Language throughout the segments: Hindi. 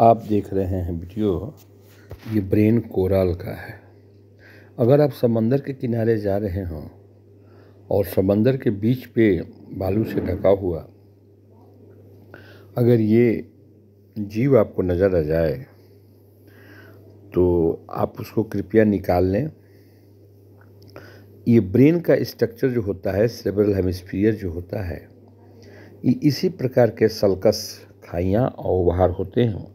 आप देख रहे हैं वीडियो ये ब्रेन कोराल का है अगर आप समंदर के किनारे जा रहे हों और समंदर के बीच पे बालू से ढका हुआ अगर ये जीव आपको नज़र आ जाए तो आप उसको कृपया निकाल लें ये ब्रेन का स्ट्रक्चर जो होता है सेबरल हेमिस्फीयर जो होता है ये इसी प्रकार के सल्कस खाइयाँ और उभार होते हैं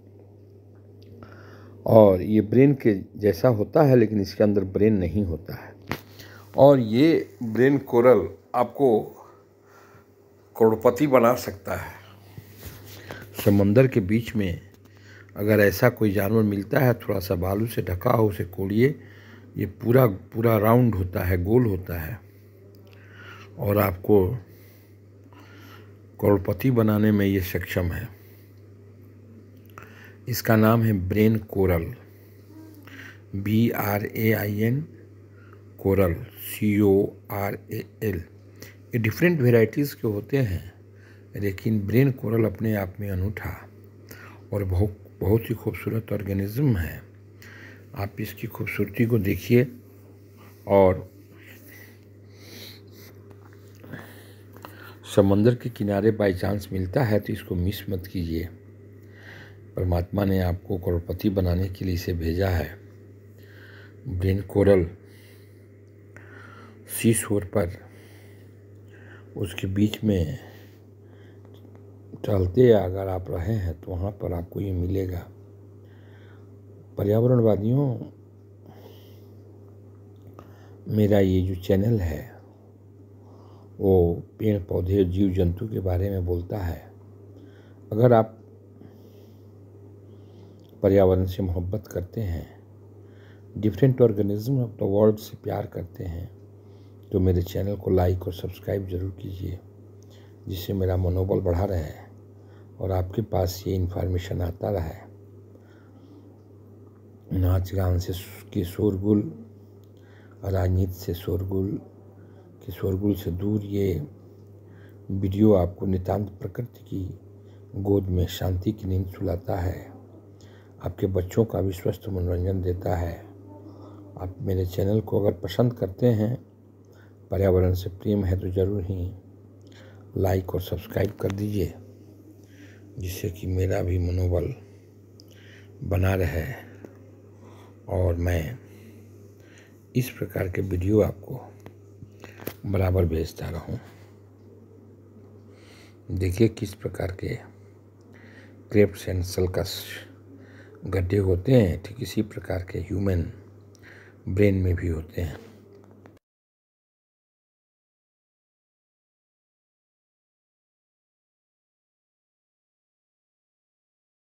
और ये ब्रेन के जैसा होता है लेकिन इसके अंदर ब्रेन नहीं होता है और ये ब्रेन कोरल आपको करोड़पति बना सकता है समंदर के बीच में अगर ऐसा कोई जानवर मिलता है थोड़ा सा बालू से ढका हो उसे कोड़िए ये पूरा पूरा राउंड होता है गोल होता है और आपको करोड़पति बनाने में ये सक्षम है इसका नाम है brain coral B R A I N coral C O R A L ये डिफरेंट वेराइटीज़ के होते हैं लेकिन ब्रेन कोरल अपने आप में अनूठा और बहुत बहुत ही खूबसूरत ऑर्गेनिज़म है आप इसकी खूबसूरती को देखिए और समंदर के किनारे बाई चांस मिलता है तो इसको मिस मत कीजिए परमात्मा ने आपको करोड़पति बनाने के लिए इसे भेजा है ब्रेन कोरल सी शोर पर उसके बीच में टहलते अगर आप रहे हैं तो वहाँ पर आपको ये मिलेगा पर्यावरणवादियों मेरा ये जो चैनल है वो पेड़ पौधे जीव जंतु के बारे में बोलता है अगर आप पर्यावरण से मोहब्बत करते हैं different organism of the world से प्यार करते हैं तो मेरे चैनल को लाइक और सब्सक्राइब ज़रूर कीजिए जिससे मेरा मनोबल बढ़ा रहे और आपके पास ये इन्फॉर्मेशन आता रहे नाच गान से के शोरगुल राजनीति से शोरगुल के शोरगुल से दूर ये वीडियो आपको नितांत प्रकृति की गोद में शांति की नींद सुलाता है आपके बच्चों का भी स्वस्थ मनोरंजन देता है आप मेरे चैनल को अगर पसंद करते हैं पर्यावरण से प्रेम है तो ज़रूर ही लाइक और सब्सक्राइब कर दीजिए जिससे कि मेरा भी मनोबल बना रहे और मैं इस प्रकार के वीडियो आपको बराबर भेजता रहूं देखिए किस प्रकार के क्रेप्स एंड सल्कस गड्ढे होते हैं ठीक इसी प्रकार के ह्यूमन ब्रेन में भी होते हैं